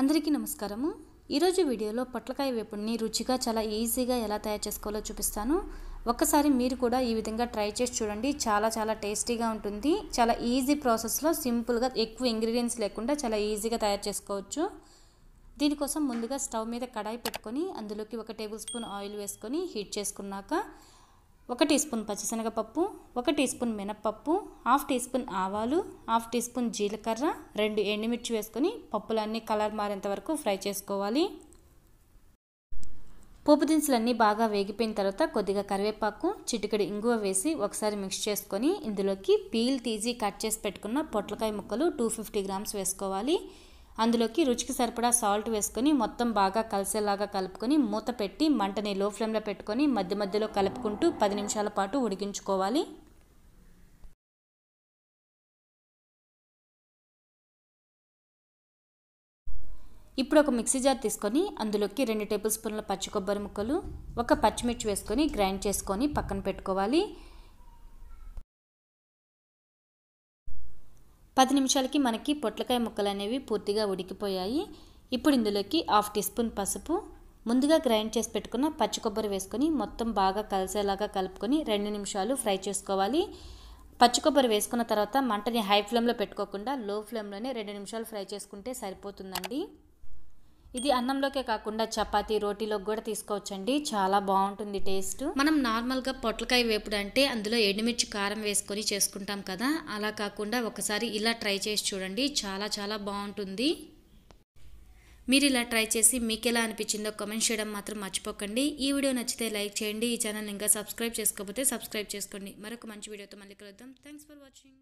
అందరికీ నమస్కారము ఈరోజు వీడియోలో పొట్లకాయ వేపుడిని రుచిగా చాలా ఈజీగా ఎలా తయారు చేసుకోవాలో చూపిస్తాను ఒక్కసారి మీరు కూడా ఈ విధంగా ట్రై చేసి చూడండి చాలా చాలా టేస్టీగా ఉంటుంది చాలా ఈజీ ప్రాసెస్లో సింపుల్గా ఎక్కువ ఇంగ్రీడియంట్స్ లేకుండా చాలా ఈజీగా తయారు చేసుకోవచ్చు దీనికోసం ముందుగా స్టవ్ మీద కడాయి పెట్టుకొని అందులోకి ఒక టేబుల్ స్పూన్ ఆయిల్ వేసుకొని హీట్ చేసుకున్నాక ఒక టీ స్పూన్ పచ్చిశనగపప్పు ఒక టీ స్పూన్ మినప్పప్పు హాఫ్ టీ స్పూన్ ఆవాలు హాఫ్ టీ స్పూన్ జీలకర్ర రెండు ఎండుమిర్చి వేసుకొని పప్పులన్నీ కలర్ మారేంత వరకు ఫ్రై చేసుకోవాలి పోపు దినుసులన్నీ బాగా వేగిపోయిన తర్వాత కొద్దిగా కరివేపాకు చిటికడి ఇంగువ వేసి ఒకసారి మిక్స్ చేసుకొని ఇందులోకి పీల్ తీసి కట్ చేసి పెట్టుకున్న పొట్లకాయ ముక్కలు టూ ఫిఫ్టీ గ్రామ్స్ వేసుకోవాలి అందులోకి రుచికి సరిపడా సాల్ట్ వేసుకొని మొత్తం బాగా కలిసేలాగా కలుపుకొని మూత పెట్టి మంటని లో ఫ్లేమ్లో పెట్టుకొని మధ్య మధ్యలో కలుపుకుంటూ పది నిమిషాల పాటు ఉడికించుకోవాలి ఇప్పుడు ఒక మిక్సీ జార్ తీసుకొని అందులోకి రెండు టేబుల్ స్పూన్ల పచ్చి కొబ్బరి ముక్కలు ఒక పచ్చిమిర్చి వేసుకొని గ్రైండ్ చేసుకొని పక్కన పెట్టుకోవాలి పది నిమిషాలకి మనకి పొట్లకాయ ముక్కలు అనేవి పూర్తిగా ఉడికిపోయాయి ఇప్పుడు ఇందులోకి హాఫ్ టీ స్పూన్ పసుపు ముందుగా గ్రైండ్ చేసి పెట్టుకున్న పచ్చి కొబ్బరి వేసుకొని మొత్తం బాగా కలిసేలాగా కలుపుకొని రెండు నిమిషాలు ఫ్రై చేసుకోవాలి పచ్చి కొబ్బరి వేసుకున్న తర్వాత మంటని హై ఫ్లేమ్లో పెట్టుకోకుండా లో ఫ్లేమ్లోనే రెండు నిమిషాలు ఫ్రై చేసుకుంటే సరిపోతుందండి ఇది అన్నంలోకే కాకుండా చపాతి రోటీలోకి కూడా తీసుకోవచ్చండి చాలా బాగుంటుంది టేస్ట్ మనం నార్మల్గా పొట్లకాయ వేపుడు అంటే అందులో ఎండుమిర్చి కారం వేసుకొని చేసుకుంటాం కదా అలా కాకుండా ఒకసారి ఇలా ట్రై చేసి చూడండి చాలా చాలా బాగుంటుంది మీరు ఇలా ట్రై చేసి మీకు ఎలా అనిపించిందో కామెంట్ చేయడం మాత్రం మర్చిపోకండి ఈ వీడియో నచ్చితే లైక్ చేయండి ఈ ఛానల్ ఇంకా సబ్స్క్రైబ్ చేసుకోకపోతే సబ్స్క్రైబ్ చేసుకోండి మరొక మంచి వీడియోతో మళ్ళీ కలుద్దాం థ్యాంక్స్ ఫర్ వాచింగ్